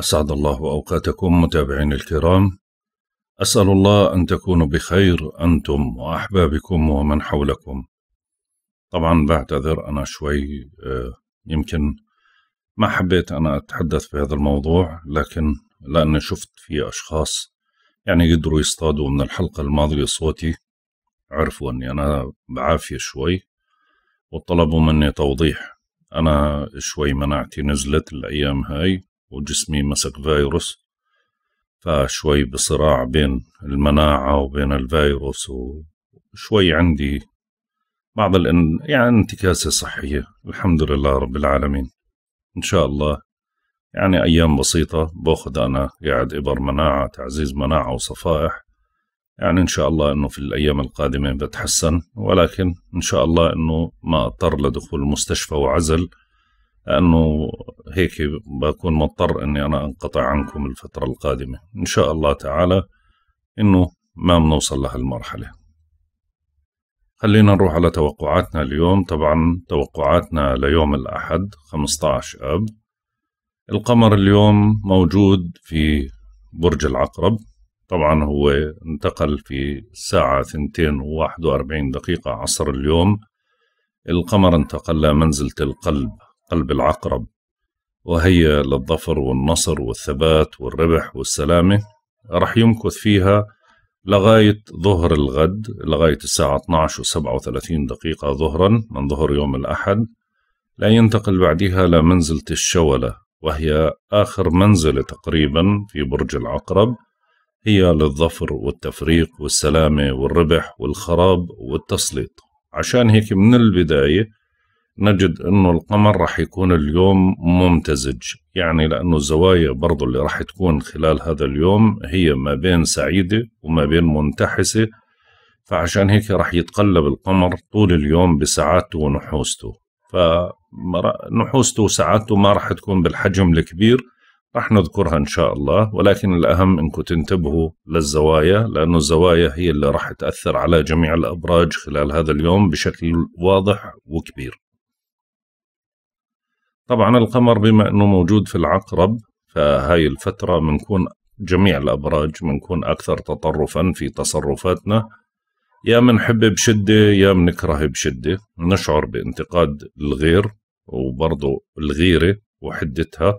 أسعد الله أوقاتكم متابعين الكرام أسأل الله أن تكونوا بخير أنتم وأحبابكم ومن حولكم طبعا بعتذر أنا شوي آه، يمكن ما حبيت أنا أتحدث في هذا الموضوع لكن لأني شفت في أشخاص يعني قدروا يصطادوا من الحلقة الماضية صوتي عرفوا أني أنا بعافية شوي وطلبوا مني توضيح أنا شوي مناعتي نزلت الأيام هاي وجسمي مسك فيروس فشوي بصراع بين المناعة وبين الفيروس وشوي عندي بعض الان يعني انتكاسة صحية الحمد لله رب العالمين إن شاء الله يعني أيام بسيطة باخذ أنا قاعد إبر مناعة تعزيز مناعة وصفائح يعني إن شاء الله إنه في الأيام القادمة بتحسن ولكن إن شاء الله إنه ما أضطر لدخول المستشفى وعزل لانه هيك بكون مضطر اني انا انقطع عنكم الفتره القادمه ان شاء الله تعالى انه ما بنوصل لهالمرحله خلينا نروح على توقعاتنا اليوم طبعا توقعاتنا ليوم الأحد 15 أب القمر اليوم موجود في برج العقرب طبعا هو انتقل في الساعة ثنتين وواحد واربعين دقيقة عصر اليوم القمر انتقل لمنزلة القلب قلب العقرب وهي للظفر والنصر والثبات والربح والسلامة رح يمكث فيها لغاية ظهر الغد لغاية الساعة 12 و 37 دقيقة ظهرا من ظهر يوم الأحد لا ينتقل بعدها لمنزلة الشولة وهي آخر منزلة تقريبا في برج العقرب هي للظفر والتفريق والسلامة والربح والخراب والتسليط عشان هيك من البداية نجد انه القمر راح يكون اليوم ممتزج يعني لانه الزوايا برضو اللي راح تكون خلال هذا اليوم هي ما بين سعيدة وما بين منتحسة فعشان هيك راح يتقلب القمر طول اليوم بسعادته ونحوسته فنحوسته وسعادته ما راح تكون بالحجم الكبير راح نذكرها إن شاء الله ولكن الأهم أنكم تنتبهوا للزوايا لأنه الزوايا هي اللي راح تأثر على جميع الأبراج خلال هذا اليوم بشكل واضح وكبير طبعا القمر بما انه موجود في العقرب فهاي الفترة بنكون جميع الابراج بنكون اكثر تطرفا في تصرفاتنا يا منحب بشدة يا منكره بشدة نشعر بانتقاد الغير وبرضه الغيرة وحدتها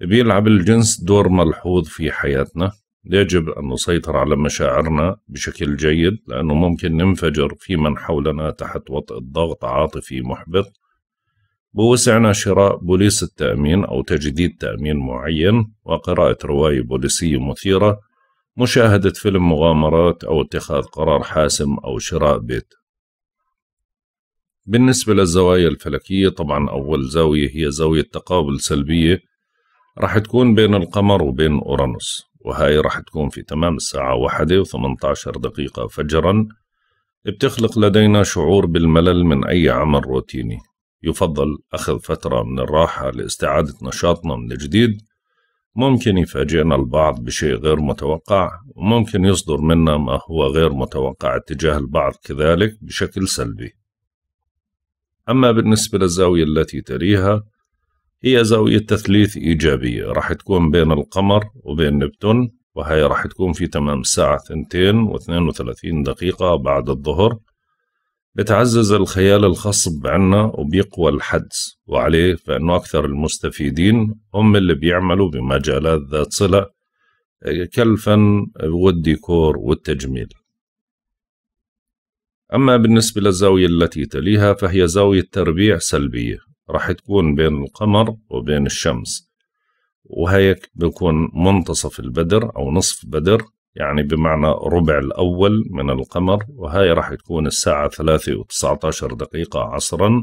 بيلعب الجنس دور ملحوظ في حياتنا يجب أن نسيطر على مشاعرنا بشكل جيد لأنه ممكن ننفجر في من حولنا تحت وطء الضغط عاطفي محبط بوسعنا شراء بوليس التأمين أو تجديد تأمين معين وقراءة رواية بوليسية مثيرة مشاهدة فيلم مغامرات أو اتخاذ قرار حاسم أو شراء بيت بالنسبة للزوايا الفلكية طبعا أول زاوية هي زاوية تقابل سلبية راح تكون بين القمر وبين أورانوس وهاي راح تكون في تمام الساعة واحدة دقيقة فجرا بتخلق لدينا شعور بالملل من أي عمل روتيني يفضل أخذ فترة من الراحة لاستعادة نشاطنا من جديد ممكن يفاجئنا البعض بشيء غير متوقع وممكن يصدر منا ما هو غير متوقع اتجاه البعض كذلك بشكل سلبي أما بالنسبة للزاوية التي تليها هي زاوية تثليث إيجابية راح تكون بين القمر وبين نبتون وهي راح تكون في تمام الساعة 2 و32 دقيقة بعد الظهر بتعزز الخيال الخصب عنا وبيقوى الحدس وعليه فإنه أكثر المستفيدين هم اللي بيعملوا بمجالات ذات صلة كالفن والديكور والتجميل أما بالنسبة للزاوية التي تليها فهي زاوية تربيع سلبية راح تكون بين القمر وبين الشمس وهيك بيكون منتصف البدر أو نصف بدر يعني بمعنى ربع الأول من القمر وهاي راح تكون الساعة ثلاثة وتسعة عشر دقيقة عصرا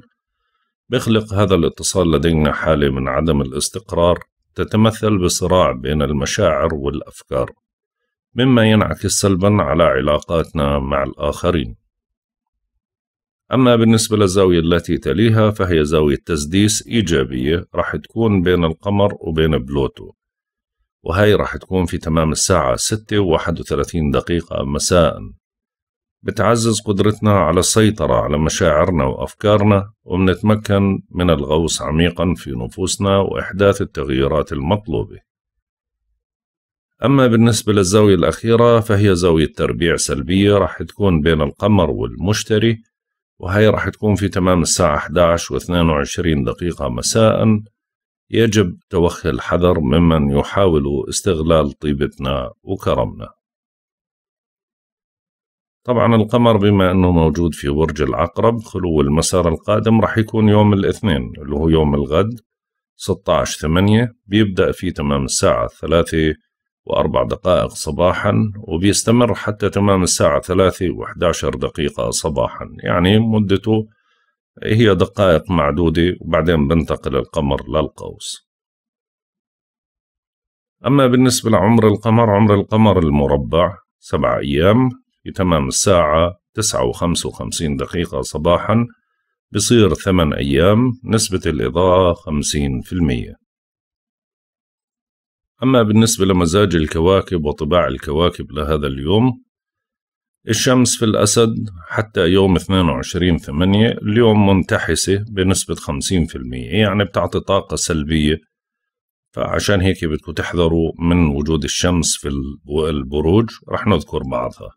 بيخلق هذا الاتصال لدينا حالة من عدم الاستقرار تتمثل بصراع بين المشاعر والأفكار مما ينعكس سلبا على علاقاتنا مع الآخرين أما بالنسبة للزاوية التي تليها فهي زاوية تسديس إيجابية راح تكون بين القمر وبين بلوتو وهي راح تكون في تمام الساعة 6 و 31 دقيقة مساء بتعزز قدرتنا على السيطرة على مشاعرنا وأفكارنا وبنتمكن من الغوص عميقا في نفوسنا وإحداث التغييرات المطلوبة أما بالنسبة للزاوية الأخيرة فهي زاوية تربيع سلبية راح تكون بين القمر والمشتري وهي راح تكون في تمام الساعة 11 و 22 دقيقة مساءً يجب توخي الحذر ممن يحاول استغلال طيبتنا وكرمنا طبعا القمر بما أنه موجود في برج العقرب خلو المسار القادم راح يكون يوم الاثنين اللي هو يوم الغد 16 8 بيبدأ في تمام الساعة 3 وأربع دقائق صباحا وبيستمر حتى تمام الساعة 3 و11 دقيقة صباحا يعني مدته هي دقائق معدودة وبعدين بنتقل القمر للقوس أما بالنسبة لعمر القمر عمر القمر المربع سبع أيام في تمام الساعة تسعة وخمسة وخمسين دقيقة صباحا بصير ثمان أيام نسبة الإضاءة خمسين في المية أما بالنسبة لمزاج الكواكب وطباع الكواكب لهذا اليوم الشمس في الأسد حتى يوم 22 8 اليوم منتحسة بنسبة 50% يعني بتعطي طاقة سلبية فعشان هيك بدكم تحذروا من وجود الشمس في البروج رح نذكر بعضها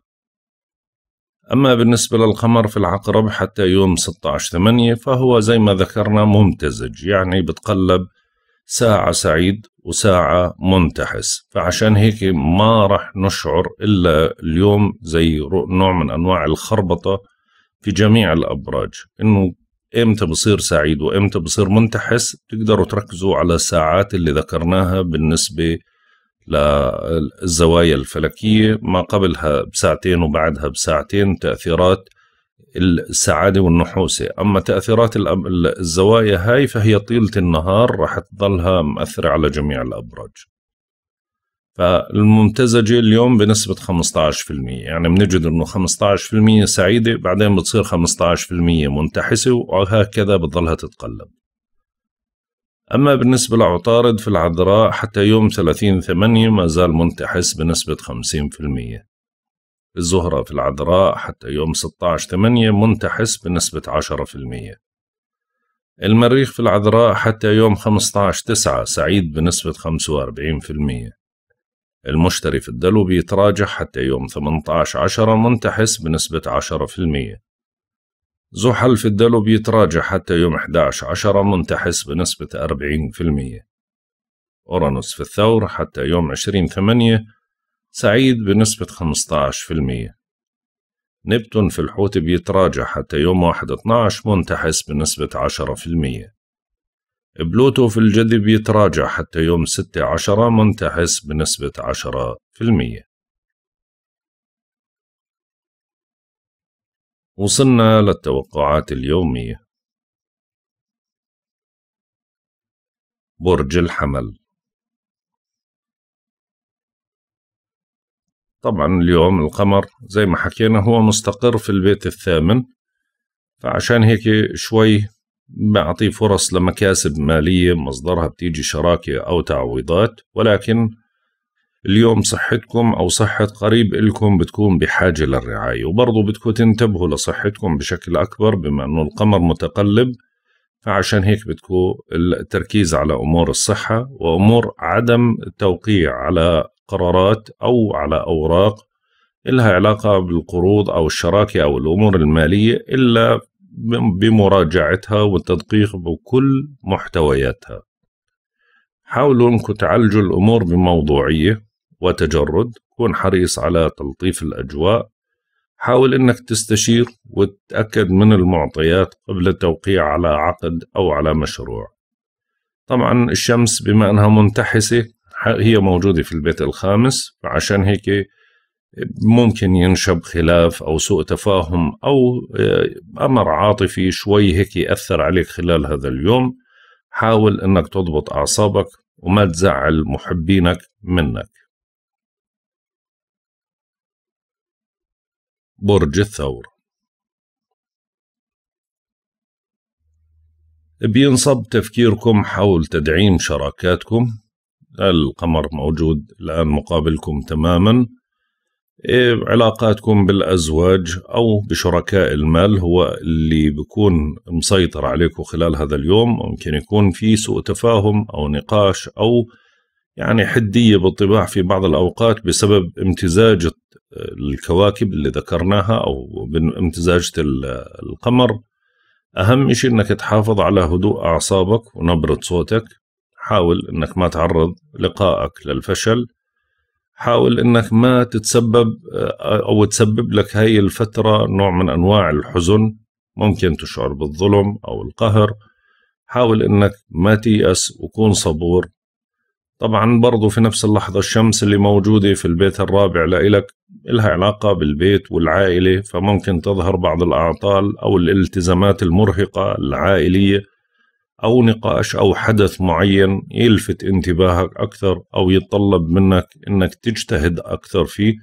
أما بالنسبة للقمر في العقرب حتى يوم 16 8 فهو زي ما ذكرنا ممتزج يعني بتقلب ساعة سعيد وساعة منتحس فعشان هيك ما رح نشعر إلا اليوم زي نوع من أنواع الخربطة في جميع الأبراج إنه إمتى بصير سعيد وإمتى بصير منتحس تقدروا تركزوا على الساعات اللي ذكرناها بالنسبة للزوايا الفلكية ما قبلها بساعتين وبعدها بساعتين تأثيرات السعادة والنحوسة أما تأثيرات الزوايا هاي فهي طيلة النهار رح تظلها مأثرة على جميع الأبراج فالممتزجة اليوم بنسبة 15% يعني بنجد أنه 15% سعيدة بعدين بتصير 15% منتحسة وهكذا بتظلها تتقلب أما بالنسبة لعطارد في العذراء حتى يوم 30 ثمانية ما زال منتحس بنسبة 50% الزهرة في العذراء حتى يوم 16 8 منتحس بنسبة 10% المريخ في العذراء حتى يوم 15 9 سعيد بنسبة 45% المشتري في الدلو بيتراجع حتى يوم 18 10 منتحس بنسبة 10% زحل في الدلو بيتراجع حتى يوم 11 10 منتحس بنسبة 40% أورانوس في الثور حتى يوم 20 8 سعيد بنسبة 15% نبتون في الحوت بيتراجع حتى يوم 1 12 منتحس بنسبة 10% بلوتو في الجدي بيتراجع حتى يوم 6 10 منتحس بنسبة 10% وصلنا للتوقعات اليومية برج الحمل طبعا اليوم القمر زي ما حكينا هو مستقر في البيت الثامن فعشان هيك شوي بعطيه فرص لمكاسب مالية مصدرها بتيجي شراكة أو تعويضات ولكن اليوم صحتكم أو صحة قريب إلكم بتكون بحاجة للرعاية وبرضو بدكم تنتبهوا لصحتكم بشكل أكبر بما أنه القمر متقلب فعشان هيك بدكم التركيز على أمور الصحة وأمور عدم التوقيع على قرارات أو على أوراق إلها علاقة بالقروض أو الشراكة أو الأمور المالية إلا بمراجعتها والتدقيق بكل محتوياتها حاولوا أنكم تعالجوا الأمور بموضوعية وتجرد كون حريص على تلطيف الأجواء حاول أنك تستشير وتتأكد من المعطيات قبل التوقيع على عقد أو على مشروع طبعا الشمس بما أنها منتحسة هي موجودة في البيت الخامس عشان هيك ممكن ينشب خلاف أو سوء تفاهم أو آه، أمر عاطفي شوي هيك يأثر عليك خلال هذا اليوم حاول أنك تضبط أعصابك وما تزعل محبينك منك برج الثور بينصب تفكيركم حول تدعيم شراكاتكم القمر موجود الآن مقابلكم تماما إيه، علاقاتكم بالأزواج أو بشركاء المال هو اللي بيكون مسيطر عليكم خلال هذا اليوم ممكن يكون في سوء تفاهم أو نقاش أو يعني حدية بالطباع في بعض الأوقات بسبب امتزاج الكواكب اللي ذكرناها أو امتزاجة القمر أهم شيء أنك تحافظ على هدوء أعصابك ونبرة صوتك حاول انك ما تعرض لقائك للفشل حاول انك ما تتسبب آه، او تسبب لك هاي الفتره نوع من انواع الحزن ممكن تشعر بالظلم او القهر حاول انك ما تيأس وكون صبور طبعا برضو في نفس اللحظة الشمس اللي موجودة في البيت الرابع لإلك إلها علاقة بالبيت والعائلة فممكن تظهر بعض الأعطال أو الالتزامات المرهقة العائلية أو نقاش أو حدث معين يلفت انتباهك أكثر أو يتطلب منك إنك تجتهد أكثر فيه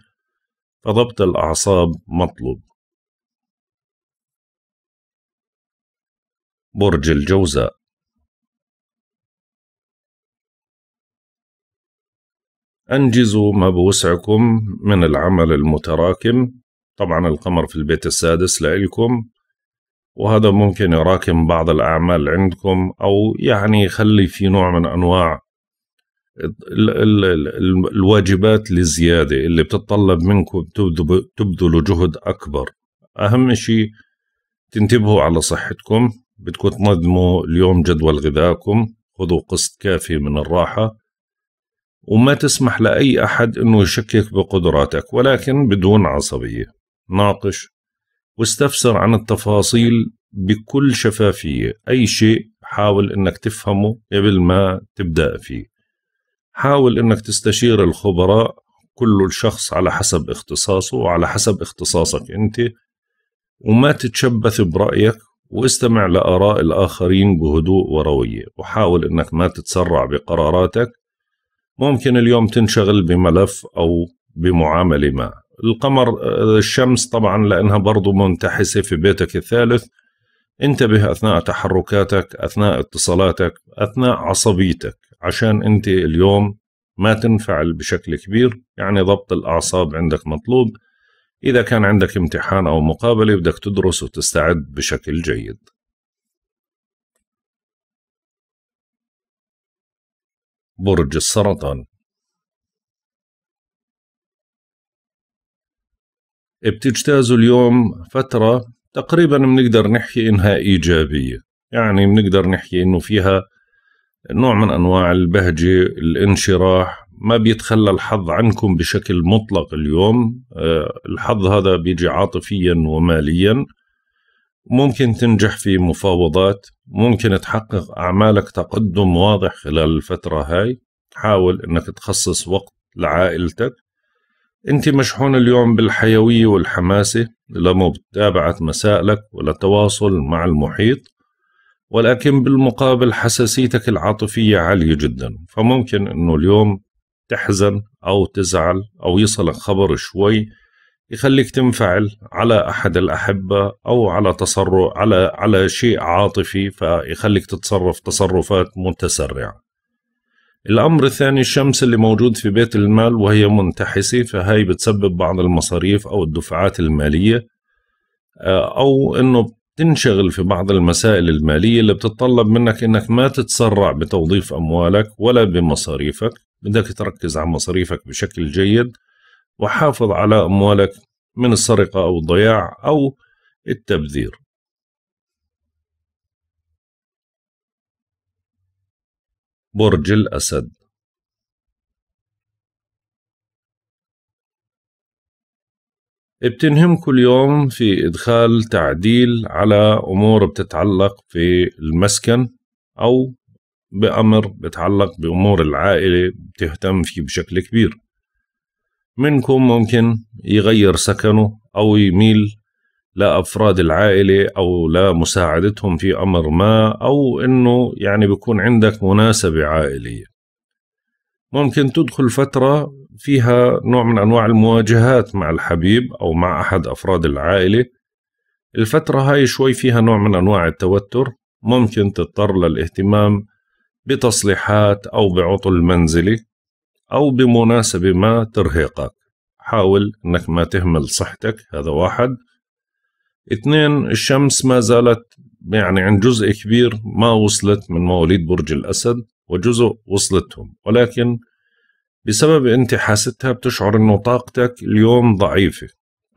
فضبط الأعصاب مطلوب برج الجوزاء أنجزوا ما بوسعكم من العمل المتراكم طبعا القمر في البيت السادس لإلكم وهذا ممكن يراكم بعض الأعمال عندكم أو يعني يخلي في نوع من أنواع الواجبات الزيادة اللي بتتطلب منكم تبذلوا جهد أكبر أهم شيء تنتبهوا على صحتكم بدكم تنظموا اليوم جدول غذائكم خذوا قسط كافي من الراحة وما تسمح لأي أحد أنه يشكك بقدراتك ولكن بدون عصبية ناقش واستفسر عن التفاصيل بكل شفافية أي شيء حاول أنك تفهمه قبل ما تبدأ فيه حاول أنك تستشير الخبراء كل الشخص على حسب اختصاصه وعلى حسب اختصاصك أنت وما تتشبث برأيك واستمع لآراء الآخرين بهدوء وروية وحاول أنك ما تتسرع بقراراتك ممكن اليوم تنشغل بملف أو بمعاملة ما القمر آه، الشمس طبعا لأنها برضو منتحسة في بيتك الثالث انتبه أثناء تحركاتك أثناء اتصالاتك أثناء عصبيتك عشان أنت اليوم ما تنفعل بشكل كبير يعني ضبط الأعصاب عندك مطلوب إذا كان عندك امتحان أو مقابلة بدك تدرس وتستعد بشكل جيد برج السرطان بتجتازوا اليوم فترة تقريبا بنقدر نحكي إنها إيجابية يعني بنقدر نحكي إنه فيها نوع من أنواع البهجة الانشراح ما بيتخلى الحظ عنكم بشكل مطلق اليوم آه، الحظ هذا بيجي عاطفيا وماليا ممكن تنجح في مفاوضات ممكن تحقق أعمالك تقدم واضح خلال الفترة هاي حاول أنك تخصص وقت لعائلتك أنت مشحون اليوم بالحيوية والحماسة لمتابعة مسائلك ولتواصل مع المحيط ولكن بالمقابل حساسيتك العاطفية عالية جدا فممكن أنه اليوم تحزن أو تزعل أو يصلك خبر شوي يخليك تنفعل على أحد الأحبة أو على تصرف على على شيء عاطفي فيخليك تتصرف تصرفات متسرعة الأمر الثاني الشمس اللي موجود في بيت المال وهي منتحسة فهي بتسبب بعض المصاريف أو الدفعات المالية آه، أو أنه تنشغل في بعض المسائل المالية اللي بتتطلب منك أنك ما تتسرع بتوظيف أموالك ولا بمصاريفك بدك تركز على مصاريفك بشكل جيد وحافظ على أموالك من السرقة أو الضياع أو التبذير برج الأسد بتنهمكم اليوم في إدخال تعديل على أمور بتتعلق في المسكن أو بأمر بتعلق بأمور العائلة بتهتم فيه بشكل كبير منكم ممكن يغير سكنه أو يميل لأفراد العائلة أو لمساعدتهم في أمر ما أو أنه يعني بيكون عندك مناسبة عائلية ممكن تدخل فترة فيها نوع من أنواع المواجهات مع الحبيب أو مع أحد أفراد العائلة الفترة هاي شوي فيها نوع من أنواع التوتر ممكن تضطر للاهتمام بتصليحات أو بعطل منزلي أو بمناسبة ما ترهقك حاول أنك ما تهمل صحتك هذا واحد اثنين الشمس ما زالت يعني عند جزء كبير ما وصلت من مواليد برج الأسد وجزء وصلتهم ولكن بسبب انتحاستها بتشعر انه طاقتك اليوم ضعيفة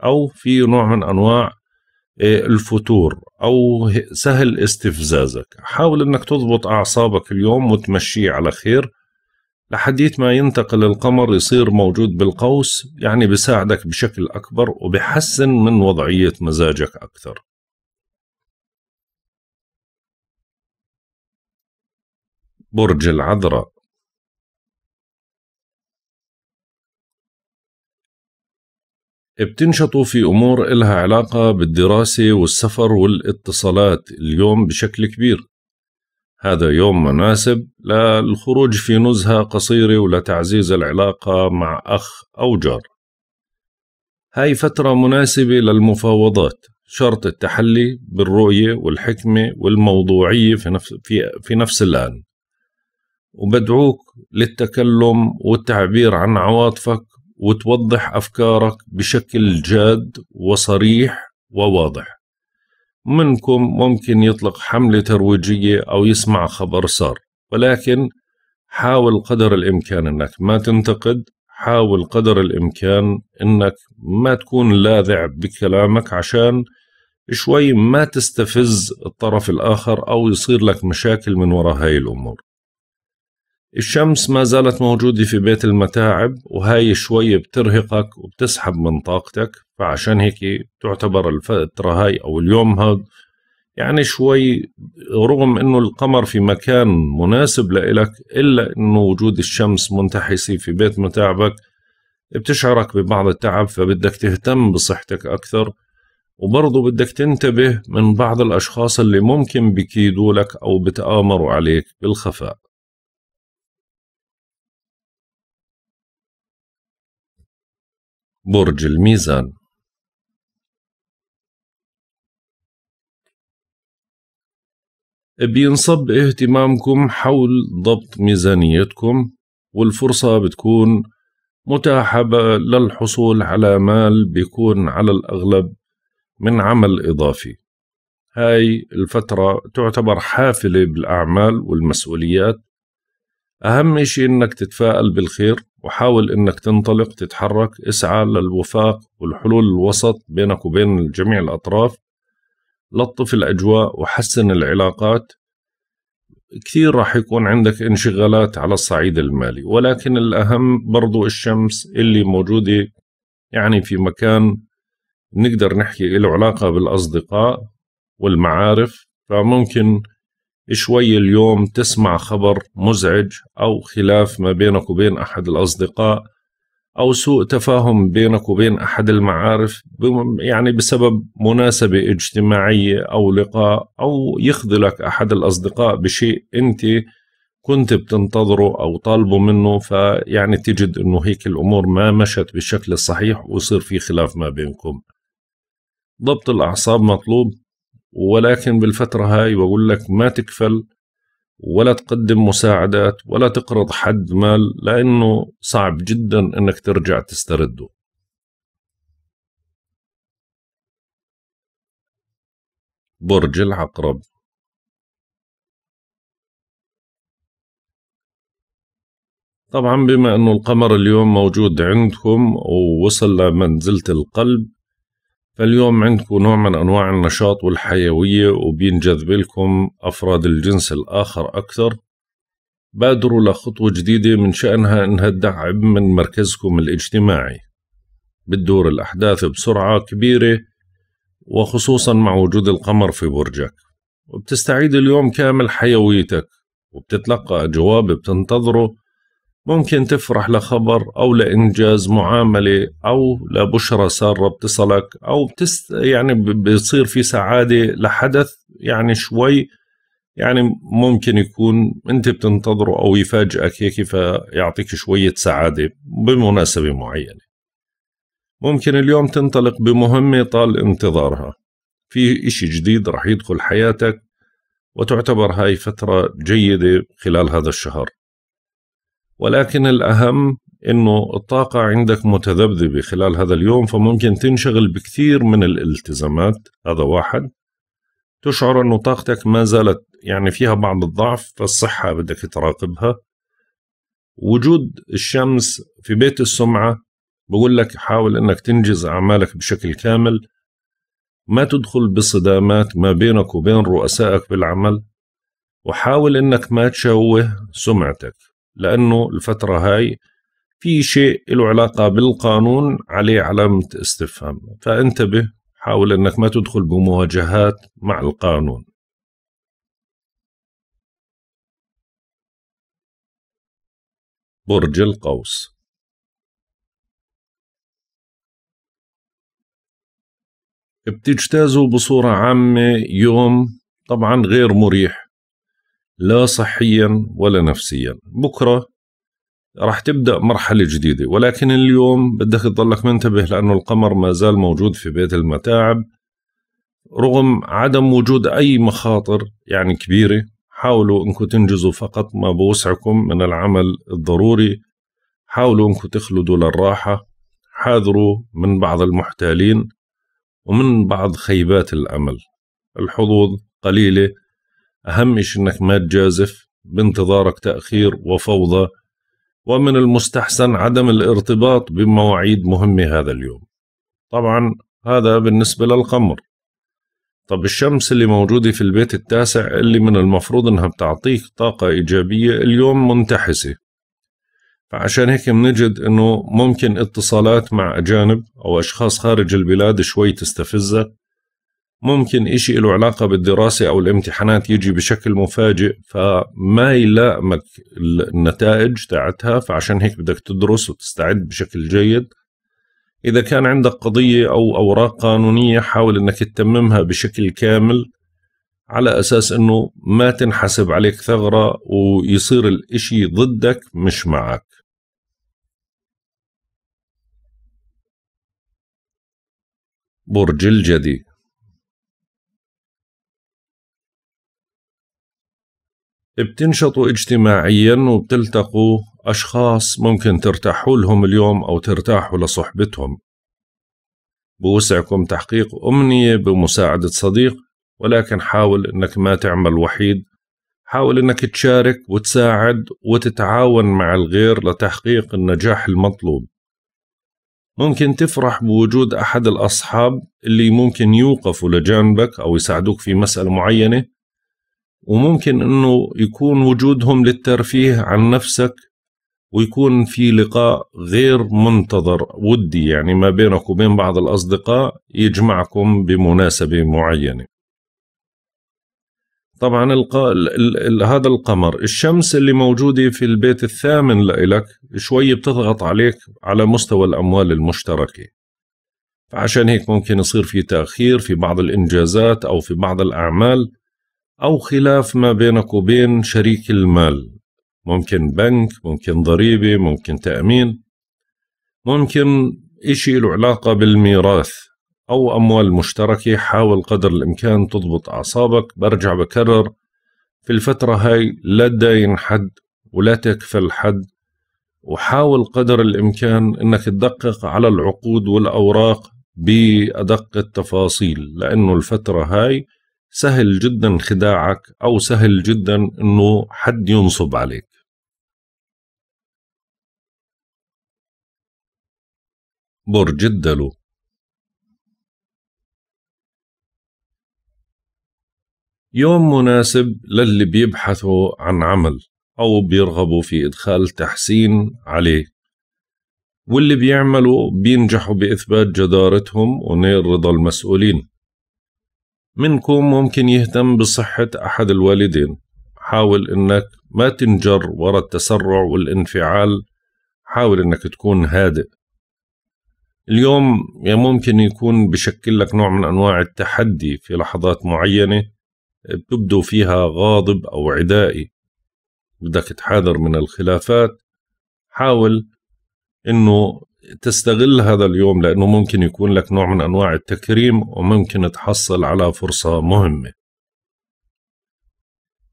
أو في نوع من أنواع إيه، الفتور أو سهل استفزازك حاول أنك تضبط أعصابك اليوم وتمشيه على خير لحديت ما ينتقل القمر يصير موجود بالقوس يعني بساعدك بشكل أكبر وبحسن من وضعية مزاجك أكثر برج العذراء بتنشطوا في أمور إلها علاقة بالدراسة والسفر والاتصالات اليوم بشكل كبير هذا يوم مناسب للخروج في نزهة قصيرة ولتعزيز العلاقة مع أخ أو جار هاي فترة مناسبة للمفاوضات شرط التحلي بالرؤية والحكمة والموضوعية في نفس, في, في نفس الآن وبدعوك للتكلم والتعبير عن عواطفك وتوضح أفكارك بشكل جاد وصريح وواضح منكم ممكن يطلق حملة ترويجية أو يسمع خبر صار ولكن حاول قدر الإمكان أنك ما تنتقد حاول قدر الإمكان أنك ما تكون لاذع بكلامك عشان شوي ما تستفز الطرف الآخر أو يصير لك مشاكل من وراء هاي الأمور الشمس ما زالت موجودة في بيت المتاعب وهاي شوي بترهقك وبتسحب من طاقتك فعشان هيك تعتبر الفترة هاي أو اليوم هذا يعني شوي رغم انه القمر في مكان مناسب لإلك الا انه وجود الشمس منتحسه في بيت متاعبك بتشعرك ببعض التعب فبدك تهتم بصحتك اكثر وبرضو بدك تنتبه من بعض الاشخاص اللي ممكن بكيدوا لك او بتآمروا عليك بالخفاء برج الميزان بينصب اهتمامكم حول ضبط ميزانيتكم والفرصة بتكون متاحة للحصول على مال بيكون على الأغلب من عمل إضافي هاي الفترة تعتبر حافلة بالأعمال والمسؤوليات أهم شيء إنك تتفائل بالخير وحاول إنك تنطلق تتحرك اسعى للوفاق والحلول الوسط بينك وبين جميع الأطراف لطف الأجواء وحسن العلاقات كثير راح يكون عندك انشغالات على الصعيد المالي ولكن الأهم برضو الشمس اللي موجودة يعني في مكان نقدر نحكي له علاقة بالأصدقاء والمعارف فممكن شوي اليوم تسمع خبر مزعج أو خلاف ما بينك وبين أحد الأصدقاء او سوء تفاهم بينك وبين احد المعارف يعني بسبب مناسبه اجتماعيه او لقاء او يخذلك احد الاصدقاء بشيء انت كنت بتنتظره او طالبه منه فيعني تجد انه هيك الامور ما مشت بالشكل الصحيح ويصير في خلاف ما بينكم. ضبط الاعصاب مطلوب ولكن بالفتره هاي بقول لك ما تكفل ولا تقدم مساعدات ولا تقرض حد مال لأنه صعب جدا أنك ترجع تسترده برج العقرب طبعا بما أنه القمر اليوم موجود عندكم ووصل لمنزلة القلب فاليوم عندكم نوع من أنواع النشاط والحيوية وبينجذب لكم أفراد الجنس الآخر أكثر بادروا لخطوة جديدة من شأنها أنها تدعم من مركزكم الاجتماعي بتدور الأحداث بسرعة كبيرة وخصوصا مع وجود القمر في برجك وبتستعيد اليوم كامل حيويتك وبتتلقى جواب بتنتظره ممكن تفرح لخبر أو لإنجاز معاملة أو لبشرة سارة بتصلك أو بتست يعني بيصير في سعادة لحدث يعني شوي يعني ممكن يكون أنت بتنتظره أو يفاجئك هيك فيعطيك شوية سعادة بمناسبة معينة ممكن اليوم تنطلق بمهمة طال انتظارها في إشي جديد رح يدخل حياتك وتعتبر هاي فترة جيدة خلال هذا الشهر ولكن الأهم انه الطاقة عندك متذبذبة خلال هذا اليوم فممكن تنشغل بكثير من الالتزامات هذا واحد تشعر انه طاقتك ما زالت يعني فيها بعض الضعف فالصحة بدك تراقبها وجود الشمس في بيت السمعة بقول لك حاول انك تنجز اعمالك بشكل كامل ما تدخل بصدامات ما بينك وبين رؤسائك بالعمل وحاول انك ما تشوه سمعتك لأنه الفترة هاي في شيء له علاقة بالقانون عليه علامة استفهام فانتبه حاول أنك ما تدخل بمواجهات مع القانون برج القوس بتجتازوا بصورة عامة يوم طبعا غير مريح لا صحيا ولا نفسيا بكرة راح تبدأ مرحلة جديدة ولكن اليوم بدك تضلك منتبه لأنه القمر ما زال موجود في بيت المتاعب رغم عدم وجود أي مخاطر يعني كبيرة حاولوا أنكم تنجزوا فقط ما بوسعكم من العمل الضروري حاولوا أنكم تخلدوا للراحة حاذروا من بعض المحتالين ومن بعض خيبات الأمل الحظوظ قليلة أهم شيء أنك ما تجازف بانتظارك تأخير وفوضى ومن المستحسن عدم الارتباط بمواعيد مهمة هذا اليوم طبعا هذا بالنسبة للقمر طب الشمس اللي موجودة في البيت التاسع اللي من المفروض انها بتعطيك طاقة ايجابية اليوم منتحسة فعشان هيك بنجد انه ممكن اتصالات مع اجانب او اشخاص خارج البلاد شوي تستفزك ممكن إشي له علاقة بالدراسة أو الامتحانات يجي بشكل مفاجئ فما يلائمك النتائج تاعتها فعشان هيك بدك تدرس وتستعد بشكل جيد إذا كان عندك قضية أو أوراق قانونية حاول أنك تتممها بشكل كامل على أساس أنه ما تنحسب عليك ثغرة ويصير الإشي ضدك مش معك برج الجدي بتنشطوا اجتماعيا وبتلتقوا أشخاص ممكن ترتاحوا لهم اليوم أو ترتاحوا لصحبتهم بوسعكم تحقيق أمنية بمساعدة صديق ولكن حاول أنك ما تعمل وحيد حاول أنك تشارك وتساعد وتتعاون مع الغير لتحقيق النجاح المطلوب ممكن تفرح بوجود أحد الأصحاب اللي ممكن يوقفوا لجانبك أو يساعدوك في مسألة معينة وممكن انه يكون وجودهم للترفيه عن نفسك ويكون في لقاء غير منتظر ودي يعني ما بينك وبين بعض الأصدقاء يجمعكم بمناسبة معينة طبعا القا... ال... ال... هذا القمر الشمس اللي موجودة في البيت الثامن لإلك شوي بتضغط عليك على مستوى الأموال المشتركة فعشان هيك ممكن يصير في تأخير في بعض الإنجازات أو في بعض الأعمال أو خلاف ما بينك وبين شريك المال ممكن بنك ممكن ضريبة ممكن تأمين ممكن إشي له علاقة بالميراث أو أموال مشتركة حاول قدر الإمكان تضبط أعصابك برجع بكرر في الفترة هاي لا تداين حد ولا تكفل حد وحاول قدر الإمكان أنك تدقق على العقود والأوراق بأدق التفاصيل لأنه الفترة هاي سهل جدا خداعك او سهل جدا انه حد ينصب عليك برج الدلو يوم مناسب للي بيبحثوا عن عمل أو بيرغبوا في إدخال تحسين عليه واللي بيعملوا بينجحوا بإثبات جدارتهم ونيل رضا المسؤولين منكم ممكن يهتم بصحة أحد الوالدين حاول إنك ما تنجر ورا التسرع والانفعال حاول إنك تكون هادئ اليوم ممكن يكون بشكل لك نوع من أنواع التحدي في لحظات معينة بتبدو فيها غاضب أو عدائي بدك تحاذر من الخلافات حاول إنه تستغل هذا اليوم لأنه ممكن يكون لك نوع من أنواع التكريم وممكن تحصل على فرصة مهمة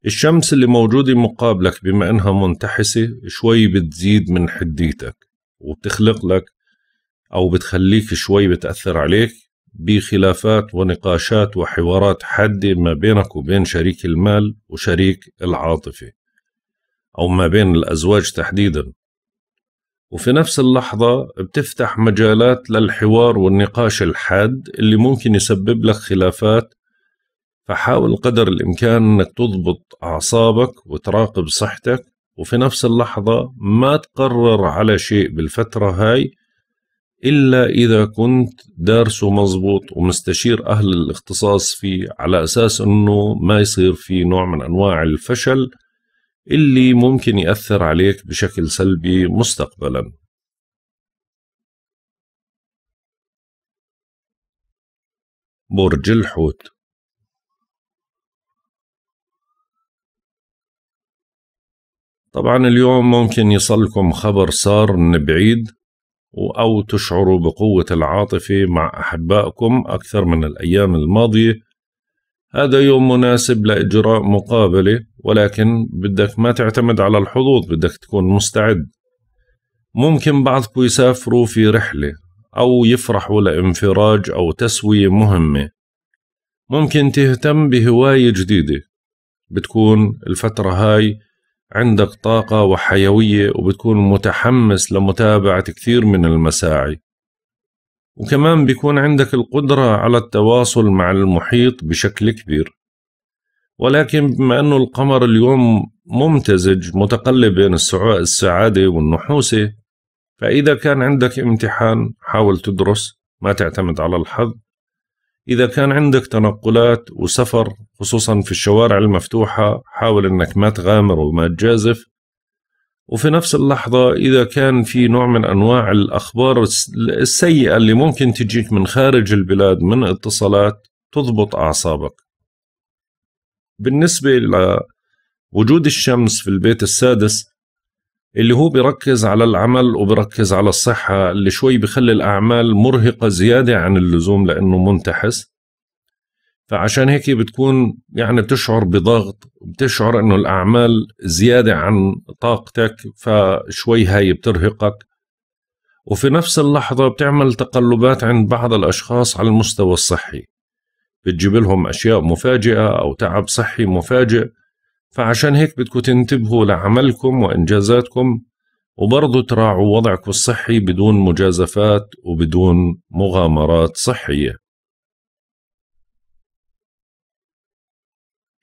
الشمس اللي موجودة مقابلك بما إنها منتحسة شوي بتزيد من حديتك وبتخلق لك أو بتخليك شوي بتأثر عليك بخلافات ونقاشات وحوارات حادة ما بينك وبين شريك المال وشريك العاطفة أو ما بين الأزواج تحديدا وفي نفس اللحظة بتفتح مجالات للحوار والنقاش الحاد اللي ممكن يسبب لك خلافات فحاول قدر الإمكان أنك تضبط أعصابك وتراقب صحتك وفي نفس اللحظة ما تقرر على شيء بالفترة هاي إلا إذا كنت دارسه مظبوط ومستشير أهل الاختصاص فيه على أساس أنه ما يصير في نوع من أنواع الفشل اللي ممكن يأثر عليك بشكل سلبي مستقبلا برج الحوت طبعا اليوم ممكن يصلكم خبر صار من بعيد أو تشعروا بقوة العاطفة مع أحبائكم أكثر من الأيام الماضية هذا يوم مناسب لإجراء مقابلة ولكن بدك ما تعتمد على الحظوظ بدك تكون مستعد ممكن بعضكم يسافروا في رحلة أو يفرحوا لانفراج أو تسوية مهمة ممكن تهتم بهواية جديدة بتكون الفترة هاي عندك طاقة وحيوية وبتكون متحمس لمتابعة كثير من المساعي وكمان بيكون عندك القدرة على التواصل مع المحيط بشكل كبير ولكن بما أنه القمر اليوم ممتزج متقلب بين السعادة والنحوسة فإذا كان عندك امتحان حاول تدرس ما تعتمد على الحظ إذا كان عندك تنقلات وسفر خصوصا في الشوارع المفتوحة حاول أنك ما تغامر وما تجازف وفي نفس اللحظة إذا كان في نوع من أنواع الأخبار السيئة اللي ممكن تجيك من خارج البلاد من اتصالات تضبط أعصابك بالنسبة لوجود الشمس في البيت السادس اللي هو بيركز على العمل وبركز على الصحة اللي شوي بخلي الأعمال مرهقة زيادة عن اللزوم لأنه منتحس فعشان هيك بتكون يعني بتشعر بضغط بتشعر انه الاعمال زياده عن طاقتك فشوي هاي بترهقك وفي نفس اللحظه بتعمل تقلبات عند بعض الاشخاص على المستوى الصحي بتجيب لهم اشياء مفاجئه او تعب صحي مفاجئ فعشان هيك بدكم تنتبهوا لعملكم وانجازاتكم وبرضه تراعوا وضعكم الصحي بدون مجازفات وبدون مغامرات صحيه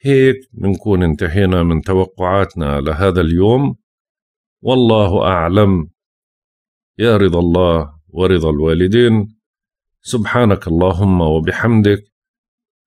هيك بنكون انتهينا من توقعاتنا لهذا اليوم والله أعلم يا رضا الله ورضا الوالدين سبحانك اللهم وبحمدك